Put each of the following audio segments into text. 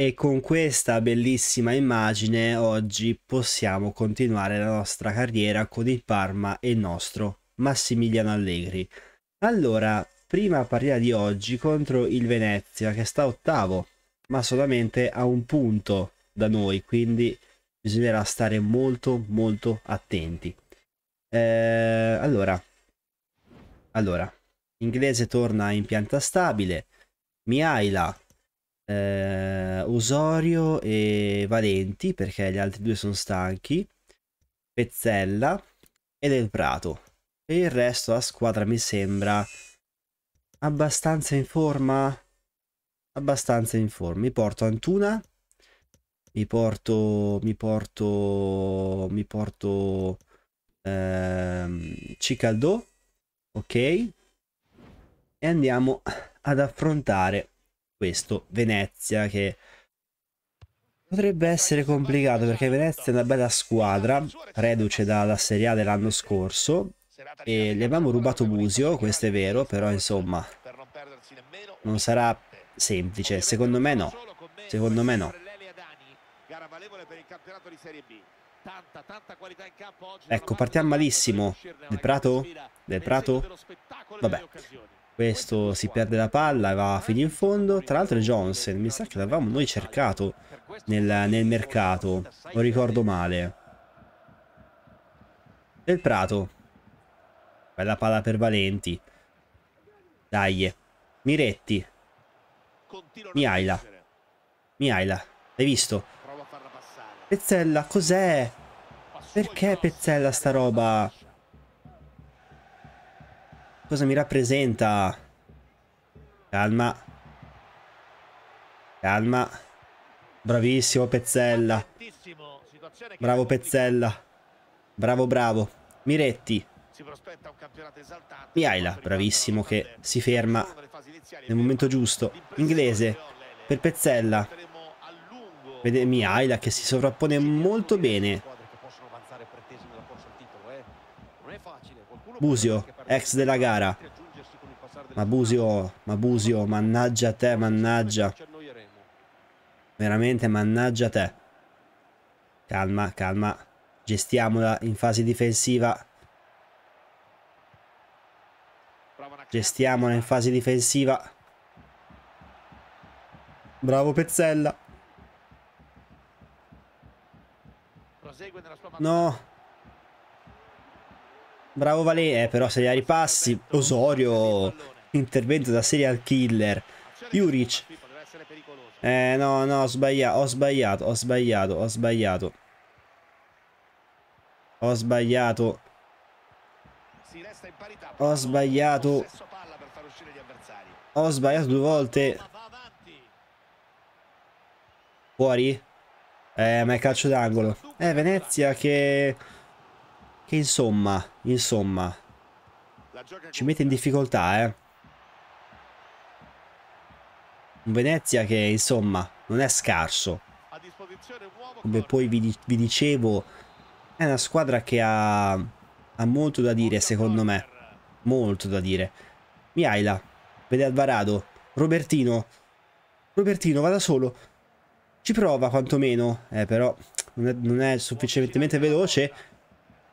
E con questa bellissima immagine oggi possiamo continuare la nostra carriera con il Parma e il nostro Massimiliano Allegri. Allora, prima partita di oggi contro il Venezia che sta ottavo, ma solamente a un punto da noi, quindi bisognerà stare molto molto attenti. Eh, allora, allora, inglese torna in pianta stabile, Miaila eh, Osorio e Valenti perché gli altri due sono stanchi, Pezzella e Del Prato. e il resto la squadra mi sembra abbastanza in forma, abbastanza in forma. Mi porto Antuna, mi porto, mi porto, mi porto ehm, Cicaldò, ok? E andiamo ad affrontare questo Venezia che potrebbe essere complicato perché Venezia è una bella squadra, reduce dalla Serie A dell'anno scorso e gli abbiamo rubato Busio, questo è vero, però insomma non sarà semplice, secondo me no, secondo me no. Ecco, partiamo malissimo. Del Prato? Del Prato? Vabbè. Questo si perde la palla, e va fino in fondo. Tra l'altro Johnson, mi sa che l'avevamo noi cercato nel, nel mercato, non ricordo male. Del Prato. Bella palla per Valenti. Dai. Miretti. Miaila. Miaila. L'hai visto? Pezzella, cos'è? Perché Pezzella sta roba? Cosa mi rappresenta? Calma. Calma. Bravissimo Pezzella. Bravo Pezzella. Bravo bravo. Miretti. Miaila, bravissimo che si ferma nel momento giusto. Inglese per Pezzella. Vede Miaila che si sovrappone molto bene Busio, ex della gara. Ma Busio, ma Busio, mannaggia te, mannaggia. Veramente mannaggia te. Calma, calma. Gestiamola in fase difensiva. Gestiamola in fase difensiva. Bravo Pezzella. No, Bravo Valè, eh, però se la ripassi, Osorio, intervento da serial killer. Juric. Eh no, no, ho sbagliato, ho sbagliato, ho sbagliato, ho sbagliato. Ho sbagliato. Ho sbagliato. Ho sbagliato due volte. Fuori? Eh, ma è calcio d'angolo. Eh, Venezia che... Che insomma, insomma, ci mette in difficoltà, eh. Un Venezia che, insomma, non è scarso. Come poi vi, vi dicevo, è una squadra che ha, ha, molto da dire, secondo me. Molto da dire. Miaila, vede Alvarado, Robertino. Robertino, va da solo. Ci prova quantomeno, eh, però non è, non è sufficientemente veloce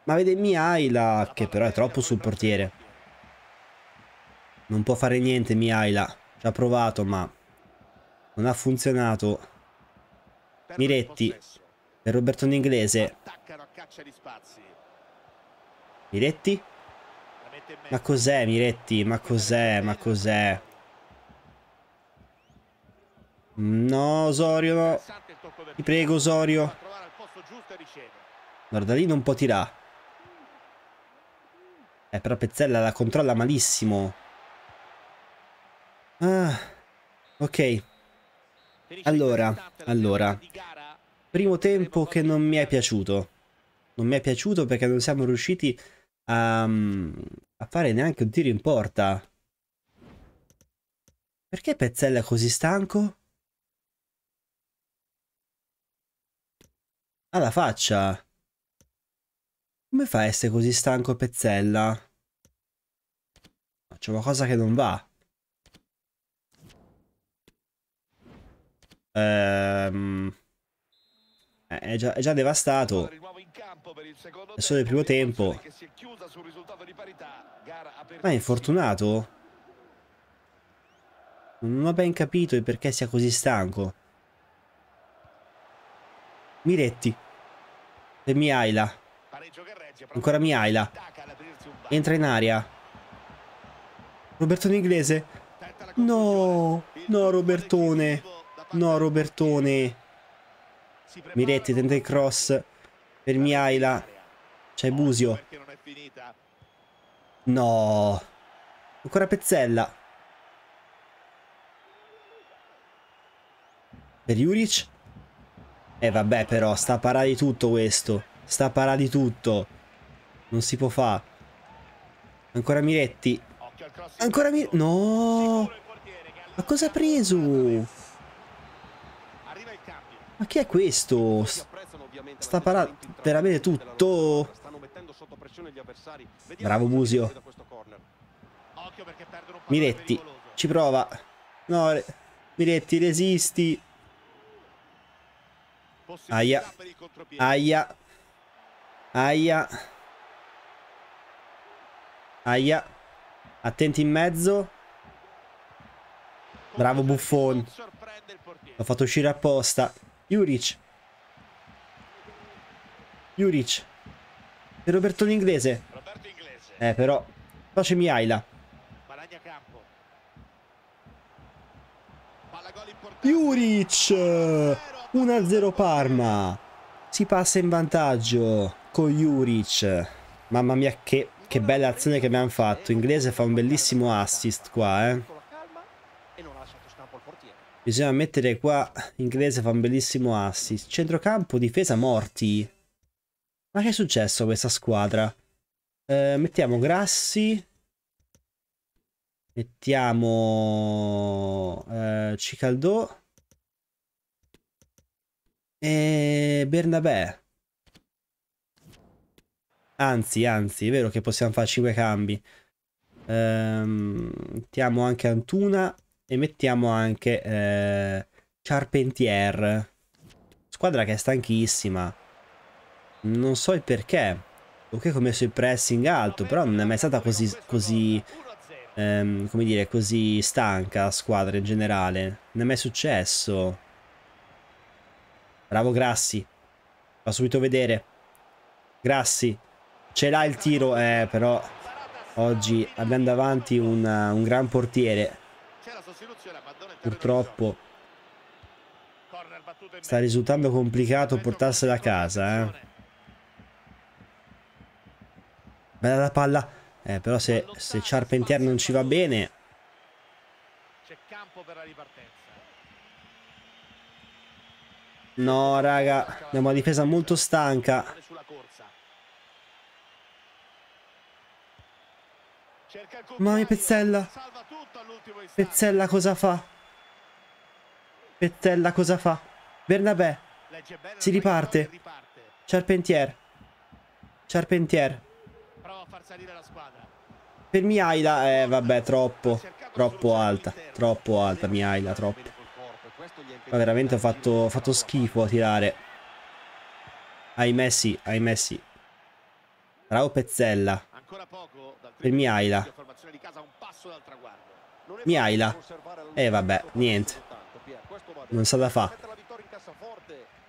ma vede Miaila, che però è troppo sul portiere. Non può fare niente Miaila. Ci ha provato, ma non ha funzionato. Miretti per Roberto in inglese. Miretti? Ma cos'è Miretti? Ma cos'è? Ma cos'è? No, Osorio, no. Ti prego, Osorio. Guarda, lì non può tirare. Eh, però Pezzella la controlla malissimo. Ah, ok. Allora, allora. Primo tempo che non mi è piaciuto. Non mi è piaciuto perché non siamo riusciti a, mm, a fare neanche un tiro in porta. Perché Pezzella è così stanco? Alla faccia! Come fa a essere così stanco Pezzella? C'è qualcosa che non va. Ehm... Eh, è già, è già, devastato. È solo il primo tempo. Ma è infortunato? Non ho ben capito il perché sia così stanco. Miretti. E mi Miaila. Ancora Miaila. Entra in aria. Robertone inglese. No, no Robertone. No Robertone. Miretti tenta il cross per Miaila. C'è Busio. No. Ancora Pezzella. Per Juric. E eh, vabbè però, sta a parare di tutto questo. Sta a parà di tutto. Non si può fare. Ancora Miretti. Ancora Miretti. No. Ma cosa ha preso? Ma chi è questo? Sta a parà veramente tutto. Bravo Musio. Miretti ci prova. No, Miretti resisti. Aia. Aia. Aia. Aia. Attenti in mezzo. Bravo Buffon. L'ho fatto uscire apposta. Juric. Juric. E Roberto l'inglese. Eh però. Facemi Aila. Juric. 1-0 Parma. Si passa in vantaggio. Marco Juric. Mamma mia, che, che bella azione che abbiamo fatto. Inglese fa un bellissimo assist qua, eh. Bisogna mettere qua, Inglese fa un bellissimo assist. Centrocampo, difesa, morti. Ma che è successo a questa squadra? Eh, mettiamo Grassi. Mettiamo eh, Cicaldò. E Bernabé. Anzi, anzi, è vero che possiamo fare 5 cambi. Ehm, mettiamo anche Antuna e mettiamo anche eh, Charpentier. Squadra che è stanchissima. Non so il perché. Ok, ho messo il pressing alto, però non è mai stata così, così ehm, come dire, così stanca la squadra in generale. Non è mai successo. Bravo Grassi. Fa subito vedere. Grassi, Ce l'ha il tiro, eh, però oggi abbiamo davanti un, un gran portiere. Purtroppo sta risultando complicato portarsela a casa. Eh. Bella la palla. Eh, però se, se Charpentier non ci va bene... No, raga, abbiamo una difesa molto stanca. Mamma Pezzella. Pezzella cosa fa? Pezzella cosa fa? Bernabé. Si riparte. Charpentier. Charpentier. Per Miaila, eh vabbè, troppo. Troppo alta. Troppo alta Miaila, troppo. Ma veramente ho fatto, ho fatto schifo a tirare. Ahimè sì, ahimè sì. Bravo Pezzella. Per Miaila. Miaila. E eh, vabbè, niente. Non sa da fa.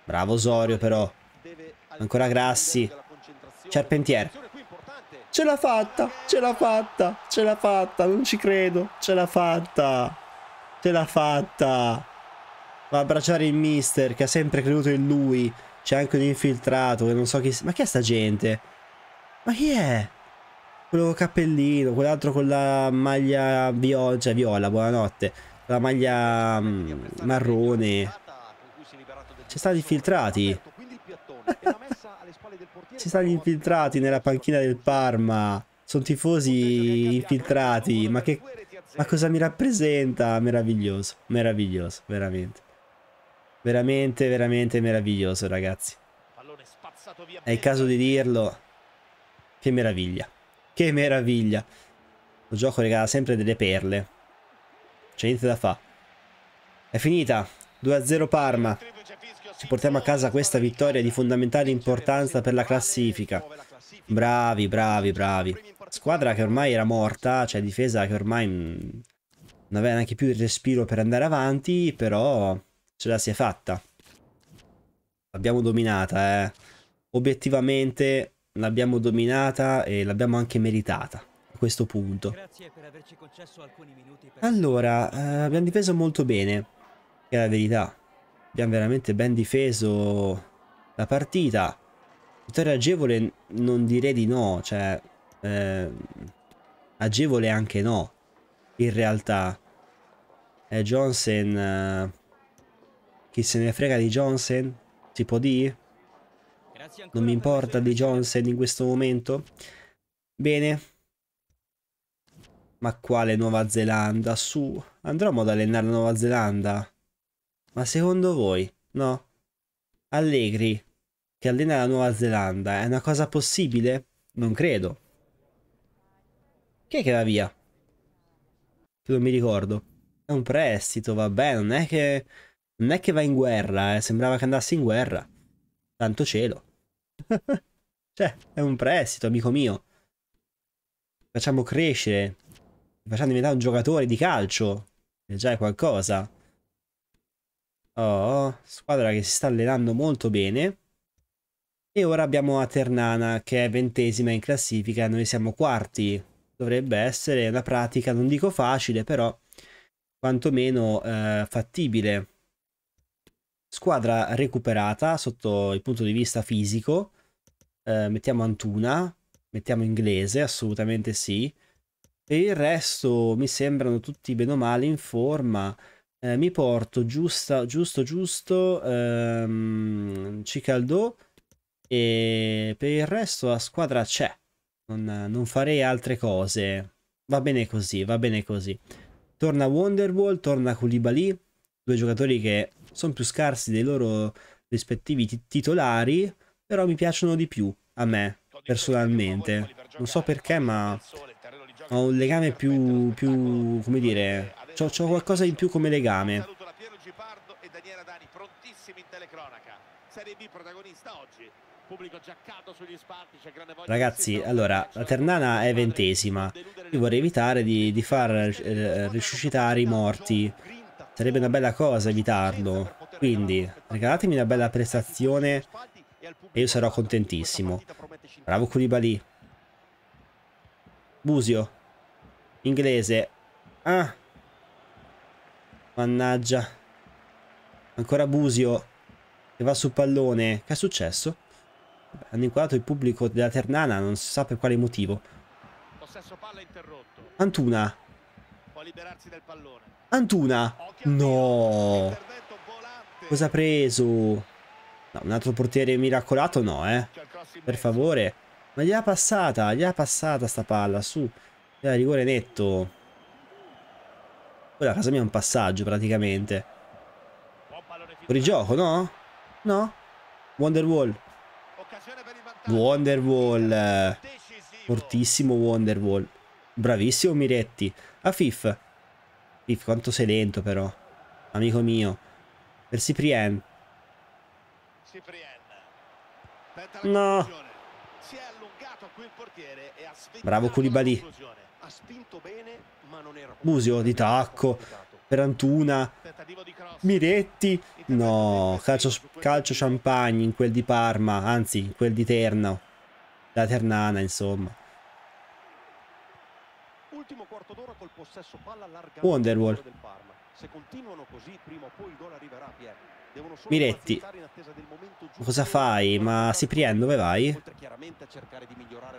Bravo Osorio però. Ancora Grassi. Charpentier. Ce l'ha fatta, ce l'ha fatta, ce l'ha fatta, non ci credo, ce l'ha fatta. Ce l'ha fatta. Va a abbracciare il mister che ha sempre creduto in lui. C'è anche un infiltrato che non so chi... Ma chi è sta gente? Ma chi è? quello cappellino, quell'altro con la maglia viola, cioè viola, buonanotte, la maglia mm, marrone. Ci stanno infiltrati. Ci stanno infiltrati nella panchina del Parma. Sono tifosi infiltrati. Ma che... Ma cosa mi rappresenta? Meraviglioso, meraviglioso, veramente. Veramente, veramente meraviglioso, ragazzi. È il caso di dirlo. Che meraviglia. Che meraviglia. Lo gioco regala sempre delle perle. C'è niente da fa. È finita. 2-0 Parma. Ci portiamo a casa questa vittoria di fondamentale importanza per la classifica. Bravi, bravi, bravi. Squadra che ormai era morta, cioè difesa che ormai mm, non aveva neanche più il respiro per andare avanti, però ce la si è fatta. L'abbiamo dominata, eh. Obiettivamente l'abbiamo dominata e l'abbiamo anche meritata a questo punto. Allora, eh, abbiamo difeso molto bene, è la verità. Abbiamo veramente ben difeso la partita. Vittoria agevole non direi di no, cioè... Eh, agevole anche no, in realtà. Eh, Johnson... Eh, chi se ne frega di Johnson? Si può dire? Non mi importa di Johnson in questo momento. Bene. Ma quale Nuova Zelanda? Su, andremo ad allenare la Nuova Zelanda. Ma secondo voi? No? Allegri, che allena la Nuova Zelanda, è una cosa possibile? Non credo. Chi è che va via? Che non mi ricordo. È un prestito, vabbè, non è che... Non è che va in guerra, eh. sembrava che andasse in guerra. Tanto cielo. cioè, è un prestito, amico mio. facciamo crescere. facciamo diventare un giocatore di calcio. È già è qualcosa. Oh, squadra che si sta allenando molto bene. E ora abbiamo Aternana che è ventesima in classifica, noi siamo quarti. Dovrebbe essere una pratica, non dico facile, però quantomeno eh, fattibile. Squadra recuperata sotto il punto di vista fisico. Eh, mettiamo Antuna, mettiamo inglese, assolutamente sì. Per il resto mi sembrano tutti bene o male in forma. Eh, mi porto giusto, giusto, giusto ehm, Cicaldò e per il resto la squadra c'è. Non, non farei altre cose. Va bene così, va bene così. Torna Wonderwall, torna Koulibaly, due giocatori che sono più scarsi dei loro rispettivi tit titolari, però mi piacciono di più a me personalmente. Non so perché, ma ho un legame più, più come dire, ho, ho qualcosa in più come legame. Ragazzi, allora, la Ternana è ventesima. Io vorrei evitare di, di far eh, risuscitare i morti Sarebbe una bella cosa evitarlo. Quindi regalatemi una bella prestazione e io sarò contentissimo. Bravo Koulibaly. Busio. Inglese. Ah. Mannaggia. Ancora Busio. Che va sul pallone. Che è successo? Hanno inquadrato il pubblico della Ternana, non si sa per quale motivo. Antuna. Antuna. No. Cosa ha preso? No, un altro portiere miracolato no, eh. Per favore. Ma gli ha passata, gli ha passata sta palla, su. Era rigore netto. Quella a casa mia è un passaggio praticamente. Fuori gioco, no? No? Wonderwall. Wonderwall. Fortissimo Wonderwall. Bravissimo Miretti. A Fif. Fif, quanto sei lento però. Amico mio. Per Ciprien. No. Bravo Koulibaly. Musio di tacco. Per Antuna. Miretti. No. Calcio, calcio champagne in quel di Parma. Anzi, in quel di Terno. Da Ternana, insomma. possesso palla allargato Wonderwall. del Parma. Se continuano così, prima o poi il gol arriverà Pierre. Miretti, cosa fai? Ma Ciprien dove vai?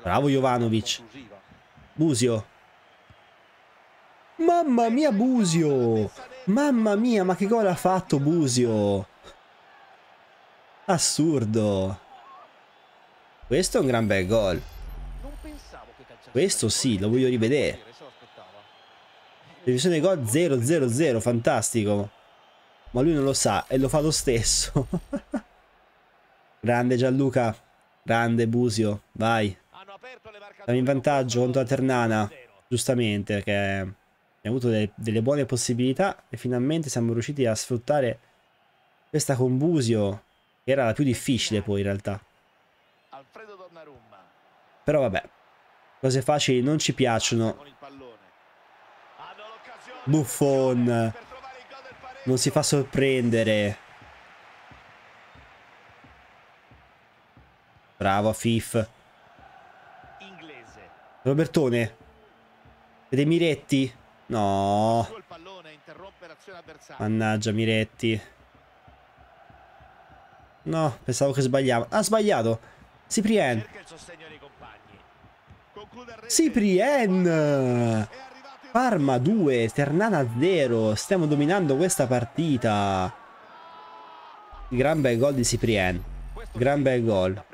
Bravo Jovanovic. Busio. Mamma mia Busio! Mamma mia, ma che gol ha fatto Busio? Assurdo. Questo è un gran bel gol. Questo sì, lo voglio rivedere. Revisione gol 0-0-0, fantastico. Ma lui non lo sa e lo fa lo stesso. grande Gianluca, grande Busio, vai. Siamo in vantaggio contro la Ternana, giustamente, perché abbiamo avuto delle, delle buone possibilità e finalmente siamo riusciti a sfruttare questa con Busio, che era la più difficile poi in realtà. Però vabbè, cose facili non ci piacciono Buffon. Non si fa sorprendere. Bravo Fif. Robertone. è Miretti. No. Mannaggia Miretti. No, pensavo che sbagliava Ha ah, sbagliato. Ciprien. Ciprien. Parma 2, Ternana 0. Stiamo dominando questa partita. Gran bel gol di Ciprien. Gran bel gol.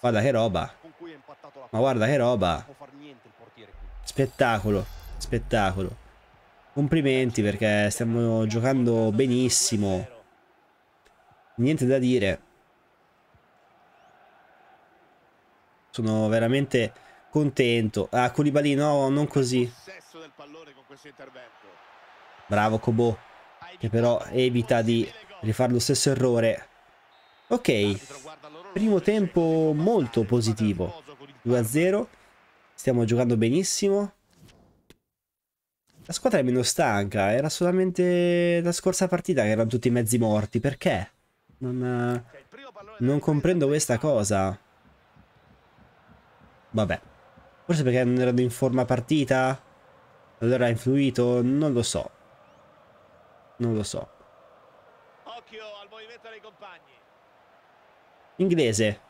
Guarda che roba. Ma guarda che roba. Spettacolo. Spettacolo. Complimenti perché stiamo giocando benissimo. Niente da dire. Sono veramente contento. Ah, Colibali no, non così pallone con questo intervento. Bravo Kobo, che però evita di rifare lo stesso errore. Ok, primo tempo molto positivo, 2-0, stiamo giocando benissimo. La squadra è meno stanca, era solamente la scorsa partita che erano tutti mezzi morti, perché? Non, non comprendo questa cosa. Vabbè, forse perché non erano in forma partita? Allora ha influito? Non lo so. Non lo so. Occhio al movimento dei compagni. Inglese.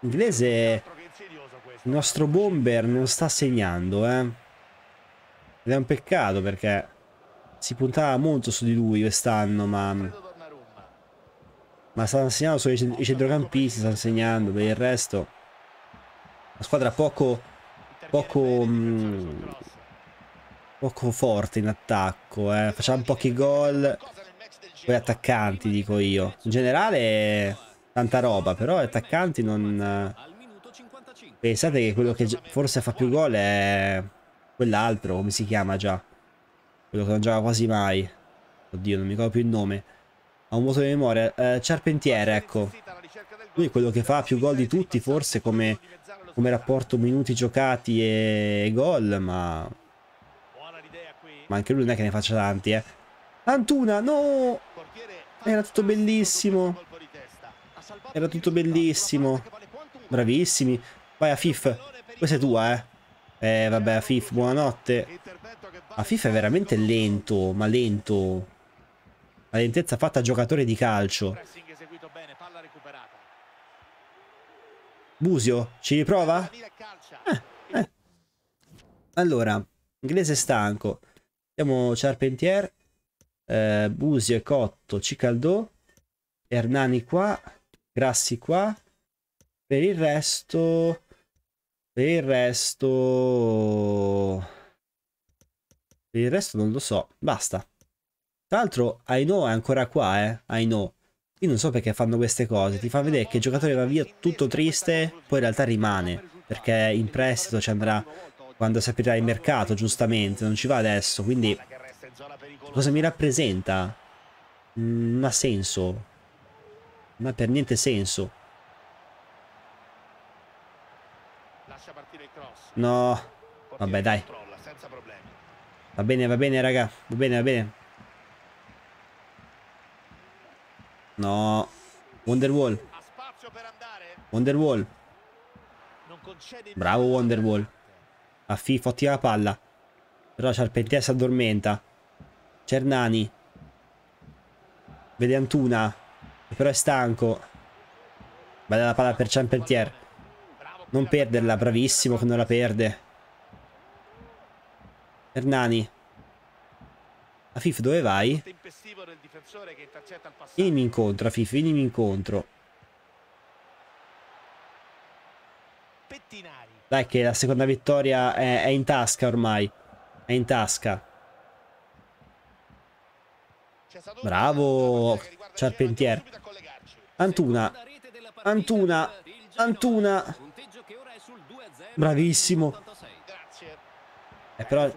Inglese. Il nostro bomber non sta segnando, eh. Ed è un peccato perché si puntava molto su di lui quest'anno, ma... Ma stanno segnando solo i centrocampisti, stanno segnando, per il resto... La squadra poco... Poco... Mh, mm, poco forte in attacco, eh. facciamo pochi gol, poi attaccanti dico io. In generale tanta roba, però attaccanti non... Eh, pensate che quello che forse fa più gol è quell'altro, come si chiama già? Quello che non gioca quasi mai. Oddio, non mi ricordo più il nome. Ha un vuoto di memoria. Eh, Charpentiere, ecco. Lui è quello che fa più gol di tutti, forse come, come rapporto minuti giocati e gol, ma ma anche lui non è che ne faccia tanti, eh. Antuna, no! Era tutto bellissimo. Era tutto bellissimo. Bravissimi. Vai a Fif. Questa è tua, eh. Eh, vabbè, Afif, buonanotte. Afif è veramente lento, ma lento. La lentezza fatta a giocatore di calcio. Busio, ci riprova? Eh, eh. Allora, inglese stanco. Abbiamo Charpentier, eh, Busio e Cotto, Cicaldò, Ernani qua, Grassi qua. Per il resto... Per il resto... Per il resto non lo so. Basta. Tra l'altro Aino è ancora qua, eh. Aino. Io non so perché fanno queste cose. Ti fa vedere che il giocatore va via tutto triste, poi in realtà rimane. Perché in prestito ci andrà quando si aprirà il mercato, giustamente, non ci va adesso, quindi cosa mi rappresenta? Mm, non ha senso, non ha per niente senso. No, vabbè dai. Va bene, va bene raga, va bene, va bene. No, Wonderwall. Wonderwall. Bravo Wonderwall. A Fifo attira la palla. Però Charpentier si addormenta. Cernani. Vede Antuna. Però è stanco. Bella la palla per Charpentier Non perderla, bravissimo che non la perde. Hernani. Afif, dove vai? Vieni incontro, Afif, vieni incontro. Pettinari. Dai che la seconda vittoria è, è in tasca ormai. È in tasca. Bravo Charpentier. Antuna. Antuna. Antuna. Bravissimo. Eh, però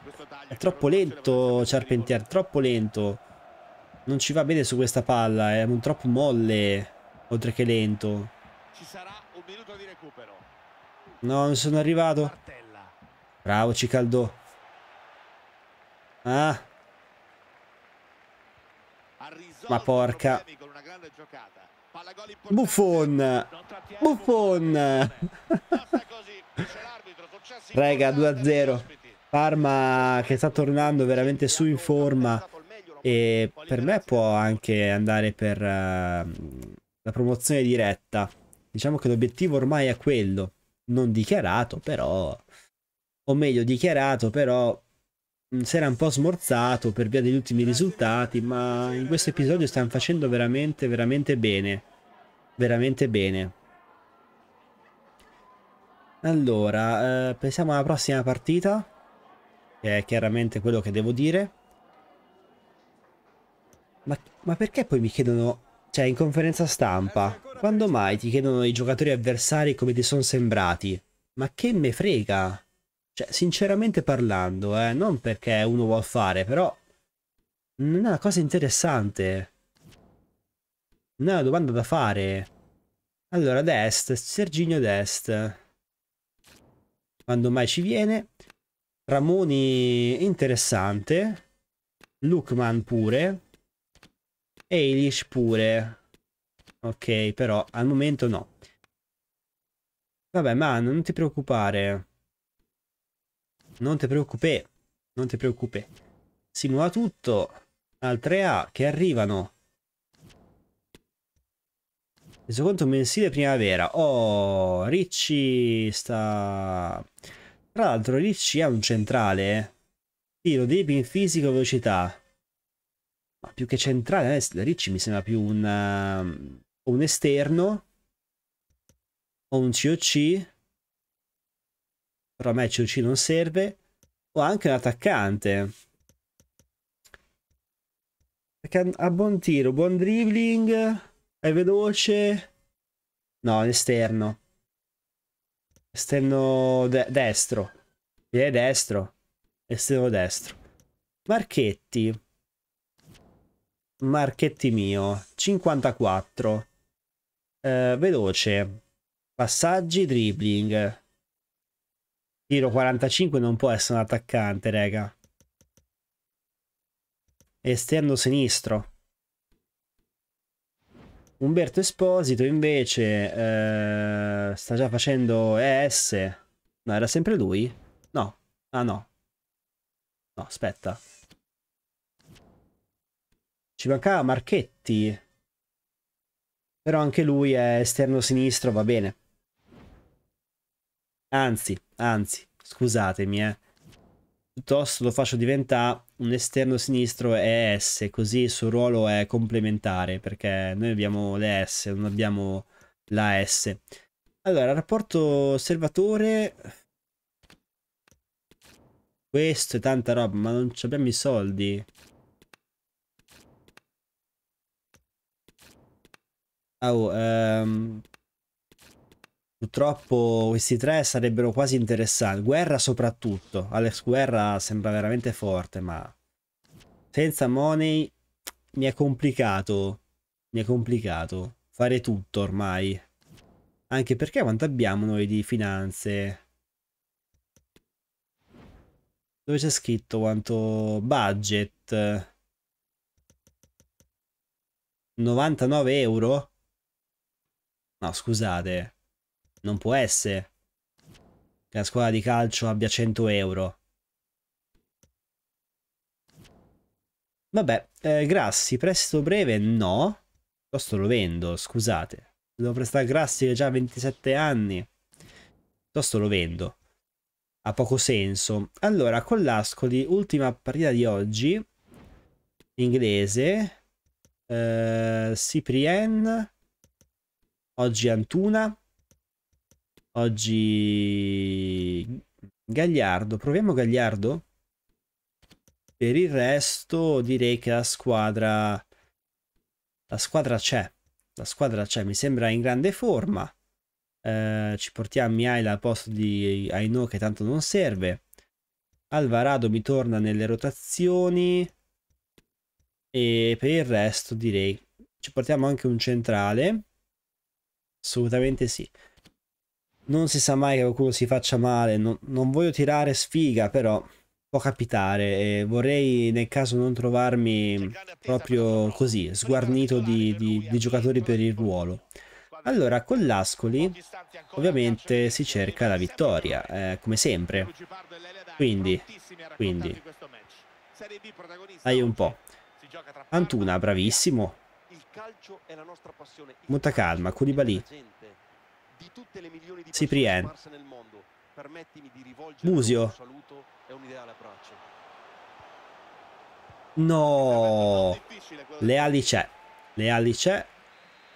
è troppo lento Charpentier, troppo lento. Non ci va bene su questa palla, è un troppo molle, oltre che lento. Ci sarà No, non sono arrivato. Bravo, Cicaldò. Ah. Ma porca. Buffon. Buffon. Rega, 2-0. Parma che sta tornando veramente su in forma e per me può anche andare per uh, la promozione diretta. Diciamo che l'obiettivo ormai è quello non dichiarato, però, o meglio dichiarato, però mm, si era un po' smorzato per via degli ultimi risultati, ma in questo episodio stanno facendo veramente, veramente bene. Veramente bene. Allora, eh, pensiamo alla prossima partita, che è chiaramente quello che devo dire. Ma, ma perché poi mi chiedono, cioè in conferenza stampa, quando mai ti chiedono i giocatori avversari come ti sono sembrati? Ma che me frega? Cioè, sinceramente parlando, eh, non perché uno vuol fare, però... Non è una cosa interessante. Non è una domanda da fare. Allora, Dest, Serginio Dest. Quando mai ci viene? Ramoni interessante. Lukman pure. Eilish pure. Ok, però al momento no. Vabbè, ma non ti preoccupare. Non ti preoccupare. Non ti preoccupare. Si muova tutto al 3A che arrivano. Resoconto mensile primavera. Oh, Ricci sta... Tra l'altro Ricci ha un centrale. Eh. Tiro, devi in fisico, velocità. Ma più che centrale, Ricci mi sembra più un... Ehm, ho un esterno, ho un COC, però a me COC non serve, ho anche un attaccante. Perché ha buon tiro, buon dribbling, è veloce, no, esterno, esterno de destro, piede destro, esterno destro. Marchetti. Marchetti mio. 54 eh, veloce, passaggi, dribbling. Tiro 45 non può essere un attaccante, raga. Esterno sinistro. Umberto Esposito invece eh, sta già facendo ES. No, era sempre lui? No. Ah no. No, aspetta. Ci mancava Marchetti. Però anche lui è esterno sinistro, va bene. Anzi, anzi, scusatemi, eh. Piuttosto lo faccio diventare un esterno sinistro ES, così il suo ruolo è complementare, perché noi abbiamo le S, non abbiamo la S. Allora, rapporto osservatore... Questo è tanta roba, ma non abbiamo i soldi. Oh, ehm, purtroppo questi tre sarebbero quasi interessanti. Guerra soprattutto. Alex Guerra sembra veramente forte, ma senza Money mi è complicato. Mi è complicato fare tutto ormai. Anche perché quanto abbiamo noi di finanze? Dove c'è scritto quanto budget? 99 euro? No, scusate. Non può essere che la scuola di calcio abbia 100 euro. Vabbè, eh, grassi, prestito breve no. Piuttosto lo vendo, scusate. Devo prestare grassi che già 27 anni. Piuttosto lo vendo. Ha poco senso. Allora, con l'Ascoli, ultima partita di oggi. Inglese. Eh, Cyprien. Oggi Antuna. Oggi Gagliardo. Proviamo Gagliardo? Per il resto direi che la squadra... La squadra c'è. La squadra c'è. Mi sembra in grande forma. Eh, ci portiamo Miaila al posto di Aino che tanto non serve. Alvarado mi torna nelle rotazioni e per il resto direi ci portiamo anche un centrale Assolutamente sì. Non si sa mai che qualcuno si faccia male, non, non voglio tirare sfiga, però può capitare e vorrei nel caso non trovarmi proprio così, sguarnito di, di, di giocatori per il ruolo. Allora, con l'Ascoli ovviamente si cerca la vittoria, eh, come sempre. Quindi, quindi, dai un po'. Antuna, bravissimo, Molta calma, Koulibaly. Ciprien. Musio. No. Le ali c'è. Le ali c'è.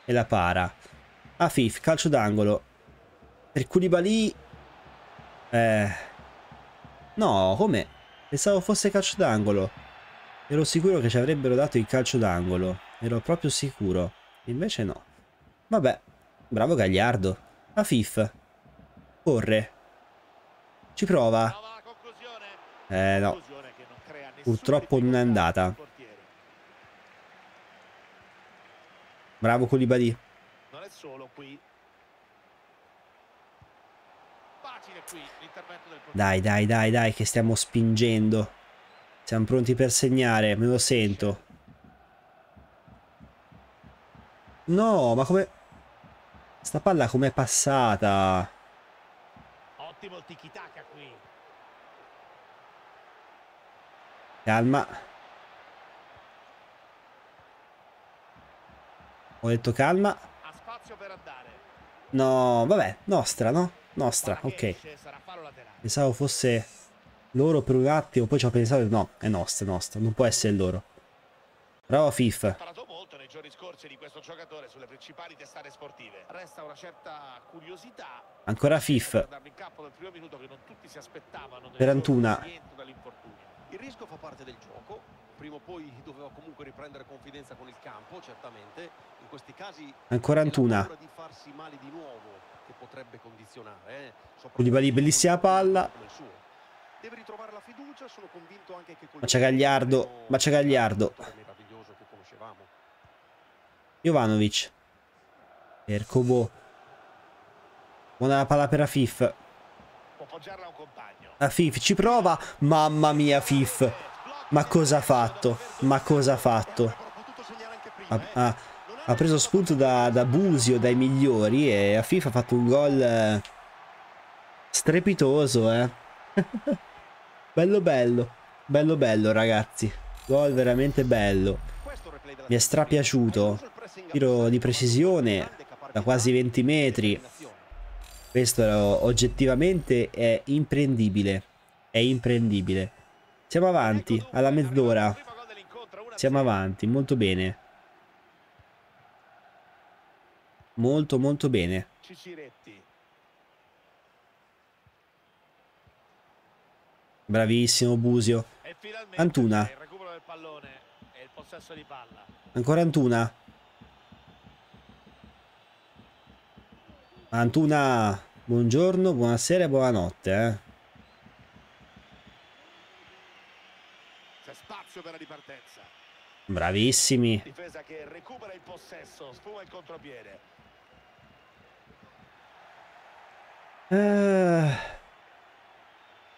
E la para. Afif, calcio d'angolo. Per Koulibaly... Eh... No, come? Pensavo fosse calcio d'angolo. Ero sicuro che ci avrebbero dato il calcio d'angolo. Ero proprio sicuro. Invece no. Vabbè. Bravo Gagliardo. A FIF. Corre. Ci prova. Eh no. Purtroppo non è andata. Bravo Colibadì. Non è solo qui. Dai, dai, dai, dai, che stiamo spingendo. Siamo pronti per segnare, me lo sento. No, ma come... Sta palla com'è passata? Ottimo tiki taka qui. Calma. Ho detto calma. Ha spazio per andare. No, vabbè, nostra, no? Nostra, ok. Pensavo fosse loro per un attimo, poi ci ho pensato, no, è nostra, nostra, non può essere loro. Bravo FIF voce di questo giocatore sulle principali testate sportive. Resta una certa curiosità. Ancora FIF. Per Antuna. Il rischio fa parte del gioco, prima o poi doveva comunque riprendere confidenza con il campo, certamente. In questi casi ancora Antuna. Di farsi male di nuovo che potrebbe condizionare, eh? bellissima palla. Deve ritrovare la fiducia, sono convinto anche che Ma c'è Gagliardo, ma c'è Gagliardo. meraviglioso che conoscevamo. Jovanovic. Per Kobo. Buona palla per Afif. Afif ci prova. Mamma mia Afif. Ma cosa ha fatto? Ma cosa ha fatto? Ha, eh. ha, ha preso spunto da, da, Busio, dai migliori. E Afif ha fatto un gol eh, strepitoso, eh. bello bello. Bello bello ragazzi. Gol veramente bello. Mi è strapiaciuto tiro di precisione da quasi 20 metri questo oggettivamente è imprendibile è imprendibile siamo avanti alla mezz'ora siamo avanti molto bene molto molto bene bravissimo Busio Antuna ancora Antuna Antuna, buongiorno, buonasera e buonanotte. Eh. C'è spazio per la ripartenza. Bravissimi. Difesa che recupera il possesso, sfuma il contropiede. Eh...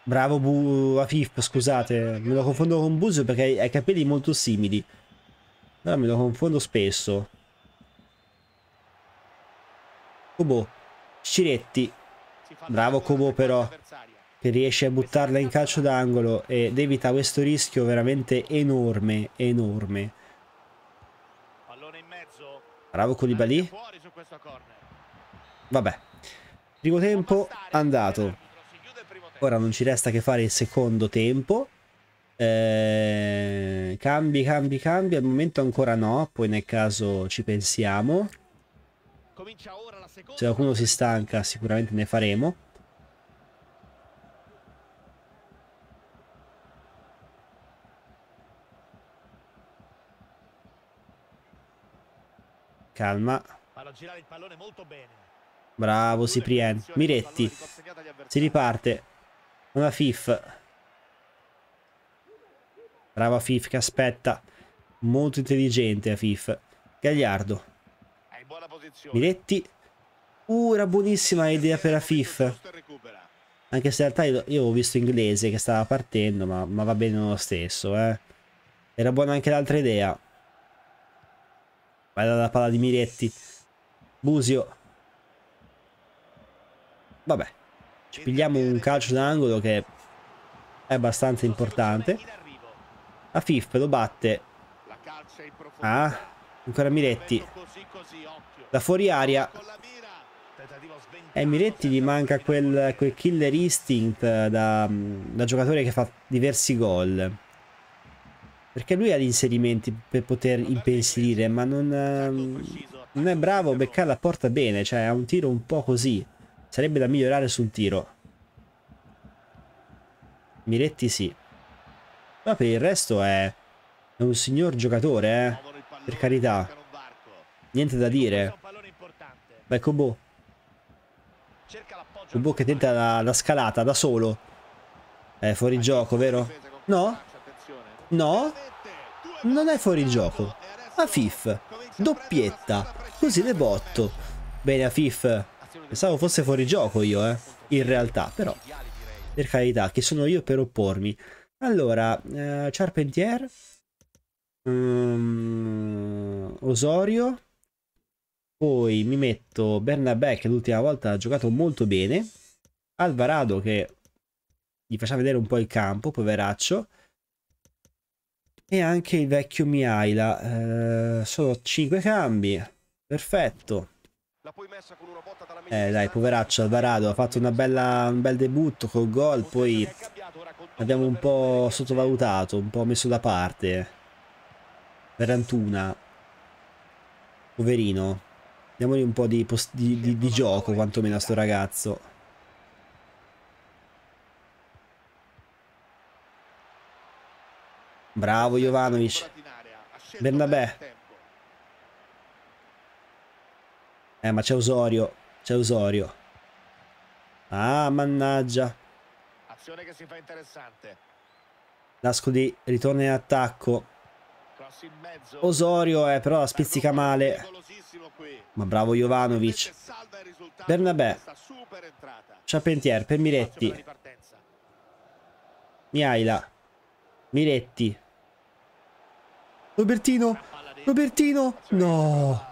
Bravo Bu Afif, scusate, me lo confondo con Buzio perché ha i capelli molto simili. No, me lo confondo spesso. Oh boh. Ciretti. Bravo Cobo però che riesce a buttarla in calcio d'angolo ed evita questo rischio veramente enorme, enorme. Bravo Colibali. Vabbè. Primo tempo andato. Ora non ci resta che fare il secondo tempo. Eh, cambi, cambi, cambi. Al momento ancora no, poi nel caso ci pensiamo. Se qualcuno si stanca sicuramente ne faremo. Calma. Bravo Ciprien. Miretti. Si riparte. Una Fif. Brava Fif che aspetta. Molto intelligente a Fif. Gagliardo. Miretti. Uh, era buonissima idea per la FIF. Anche se in realtà io, ho visto inglese che stava partendo, ma, ma va bene lo stesso, eh. Era buona anche l'altra idea. Bella la palla di Miretti. Busio. Vabbè. Ci pigliamo un calcio d'angolo che è abbastanza importante. La FIF lo batte. Ah, Ancora Miretti. Da fuori aria. Eh, Miretti gli manca quel, quel killer instinct da, da giocatore che fa diversi gol. Perché lui ha gli inserimenti per poter impensierire, ma non, ehm, non è bravo, a beccare la porta bene, cioè ha un tiro un po' così. Sarebbe da migliorare su un tiro. Miretti sì. Ma per il resto è, è un signor giocatore, eh. Per carità. Niente da dire. Vai Kobo. Kobo che tenta la, la scalata da solo. È fuori gioco, vero? No? No? Non è fuori gioco. Afif. Doppietta. Così le botto. Bene Afif. Pensavo fosse fuori gioco io, eh. In realtà, però. Per carità, che sono io per oppormi. Allora, eh, Charpentier um, Osorio poi mi metto Bernabé che l'ultima volta ha giocato molto bene Alvarado che gli faccia vedere un po' il campo poveraccio e anche il vecchio Miaila eh, sono 5 cambi perfetto eh dai poveraccio Alvarado ha fatto bella, un bel debutto col gol poi l'abbiamo un po' sottovalutato un po' messo da parte per Poverino. Diamogli un po' di, di, di, di gioco, quantomeno a sto ragazzo. Bravo Jovanovic. Bernabè. Eh, ma c'è Osorio. C'è Osorio. Ah, mannaggia. Azione che si fa interessante. Nascoli ritorna in attacco. Osorio eh, però la spizzica male. Ma bravo Jovanovic. Bernabé. Ciapentier per Miretti. Miaila. Miretti. Robertino. Robertino. No.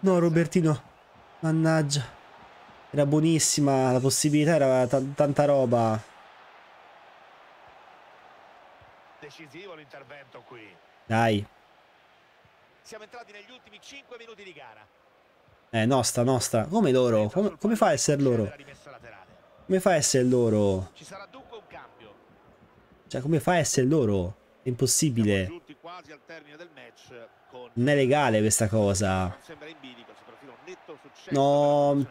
No Robertino. Mannaggia. Era buonissima la possibilità, era tanta roba. Decisivo l'intervento qui. Dai. Siamo entrati negli ultimi 5 minuti di gara. Eh, nostra, nostra. Come loro? Come, come fa a essere loro? Come fa a essere loro? Ci sarà dunque un cambio. Cioè, come fa a essere loro? È impossibile. Non è legale questa cosa. No.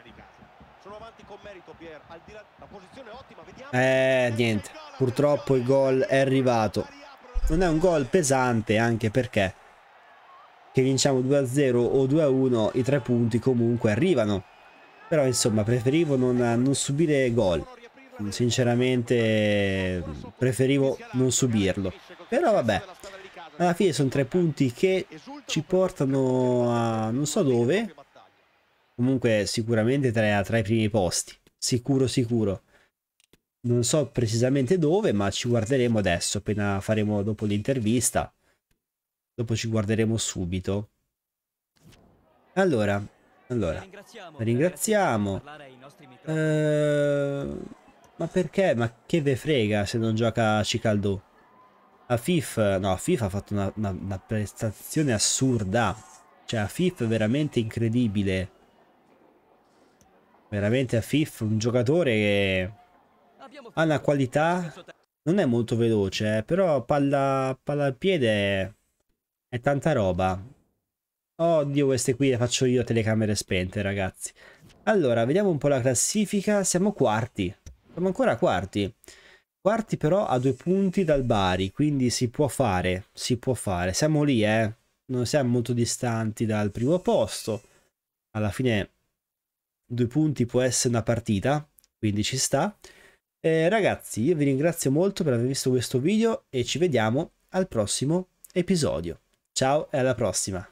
Eh, niente. Purtroppo il gol è arrivato non è un gol pesante anche perché che vinciamo 2-0 o 2-1 i tre punti comunque arrivano. Però insomma preferivo non, non subire gol. Sinceramente preferivo non subirlo. Però vabbè, alla fine sono tre punti che ci portano a non so dove. Comunque sicuramente tra, tra i primi posti. Sicuro sicuro non so precisamente dove, ma ci guarderemo adesso, appena faremo dopo l'intervista. Dopo ci guarderemo subito. Allora, allora, ringraziamo. ringraziamo. Eh, ma perché? Ma che ve frega se non gioca a Cicaldo? A FIFA, no, a FIFA ha fatto una, una, una prestazione assurda. Cioè, a FIFA veramente incredibile. Veramente a FIFA, un giocatore che ha una qualità, non è molto veloce, eh, però palla, palla al piede è, tanta roba. Oddio, queste qui le faccio io a telecamere spente, ragazzi. Allora, vediamo un po' la classifica. Siamo quarti. Siamo ancora quarti. Quarti però a due punti dal Bari, quindi si può fare, si può fare. Siamo lì, eh. Non siamo molto distanti dal primo posto. Alla fine due punti può essere una partita, quindi ci sta. Eh, ragazzi, io vi ringrazio molto per aver visto questo video e ci vediamo al prossimo episodio. Ciao e alla prossima!